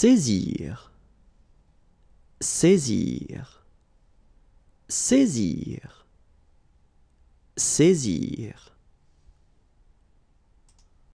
saisir, saisir, saisir, saisir.